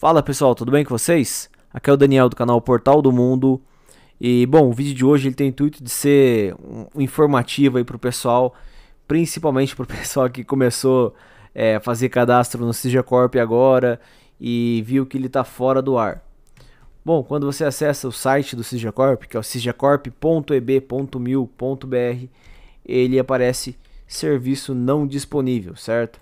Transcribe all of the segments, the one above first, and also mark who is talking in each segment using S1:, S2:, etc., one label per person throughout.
S1: Fala pessoal, tudo bem com vocês? Aqui é o Daniel do canal Portal do Mundo. E bom, o vídeo de hoje ele tem o intuito de ser um informativo aí pro pessoal, principalmente pro pessoal que começou é, a é, fazer cadastro no Sigecorp agora e viu que ele está fora do ar. Bom, quando você acessa o site do Sigecorp, que é o sigecorp.eb.mil.br, ele aparece serviço não disponível, certo?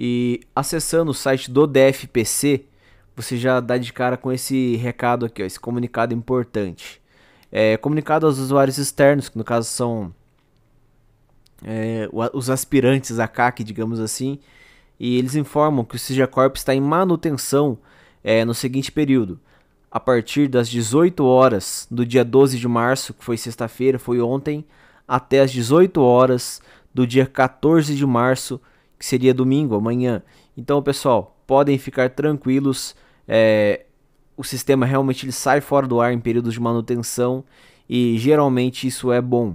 S1: E acessando o site do DFPC, você já dá de cara com esse recado aqui, ó, esse comunicado importante. É comunicado aos usuários externos, que no caso são é, os aspirantes a CAC, digamos assim, e eles informam que o Sigecorp está em manutenção é, no seguinte período. A partir das 18 horas do dia 12 de março, que foi sexta-feira, foi ontem, até as 18 horas do dia 14 de março que seria domingo, amanhã. Então, pessoal, podem ficar tranquilos. É, o sistema realmente ele sai fora do ar em períodos de manutenção e geralmente isso é bom.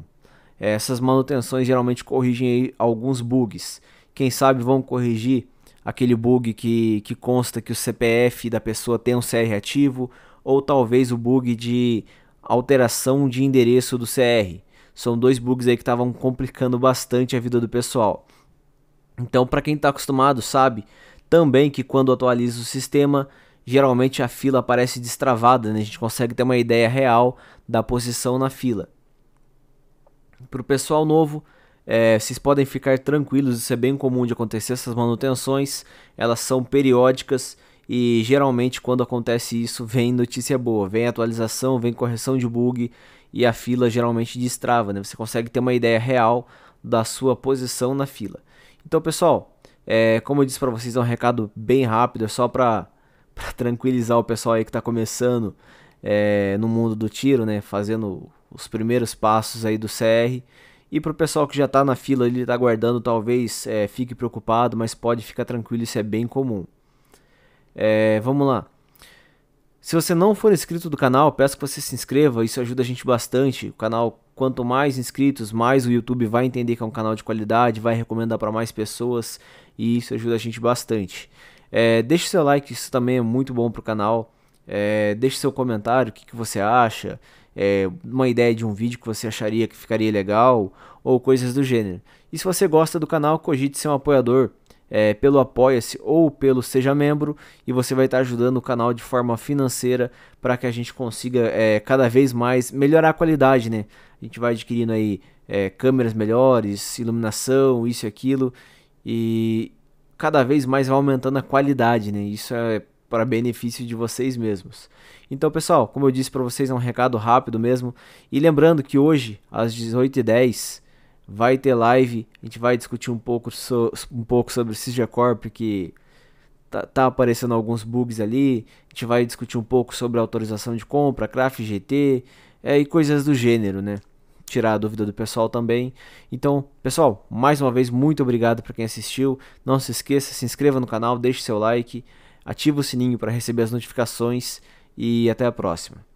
S1: É, essas manutenções geralmente corrigem alguns bugs. Quem sabe vão corrigir aquele bug que, que consta que o CPF da pessoa tem um CR ativo, ou talvez o bug de alteração de endereço do CR. São dois bugs aí que estavam complicando bastante a vida do pessoal. Então, para quem está acostumado, sabe também que quando atualiza o sistema, geralmente a fila aparece destravada, né? a gente consegue ter uma ideia real da posição na fila. Para o pessoal novo, é, vocês podem ficar tranquilos, isso é bem comum de acontecer, essas manutenções, elas são periódicas e geralmente quando acontece isso vem notícia boa, vem atualização, vem correção de bug e a fila geralmente destrava, né? Você consegue ter uma ideia real da sua posição na fila. Então, pessoal, é, como eu disse para vocês, é um recado bem rápido, é só para tranquilizar o pessoal aí que está começando é, no mundo do tiro, né? Fazendo os primeiros passos aí do CR. E para o pessoal que já está na fila, ele está aguardando, talvez é, fique preocupado, mas pode ficar tranquilo, isso é bem comum. É, vamos lá. Se você não for inscrito do canal, peço que você se inscreva, isso ajuda a gente bastante. O canal Quanto mais inscritos, mais o YouTube vai entender que é um canal de qualidade, vai recomendar para mais pessoas e isso ajuda a gente bastante. É, deixe seu like, isso também é muito bom para o canal. É, deixe seu comentário, o que, que você acha, é, uma ideia de um vídeo que você acharia que ficaria legal ou coisas do gênero. E se você gosta do canal, cogite ser um apoiador é, pelo Apoia-se ou pelo Seja Membro e você vai estar tá ajudando o canal de forma financeira para que a gente consiga é, cada vez mais melhorar a qualidade, né? A gente vai adquirindo aí é, câmeras melhores, iluminação, isso e aquilo e cada vez mais vai aumentando a qualidade, né? Isso é para benefício de vocês mesmos. Então, pessoal, como eu disse para vocês, é um recado rápido mesmo. E lembrando que hoje, às 18h10, vai ter live, a gente vai discutir um pouco, so, um pouco sobre Corp que tá, tá, aparecendo alguns bugs ali, a gente vai discutir um pouco sobre autorização de compra, craft, GT, é, e coisas do gênero, né? Tirar a dúvida do pessoal também. Então, pessoal, mais uma vez, muito obrigado para quem assistiu. Não se esqueça, se inscreva no canal, deixe seu like, ative o sininho para receber as notificações e até a próxima.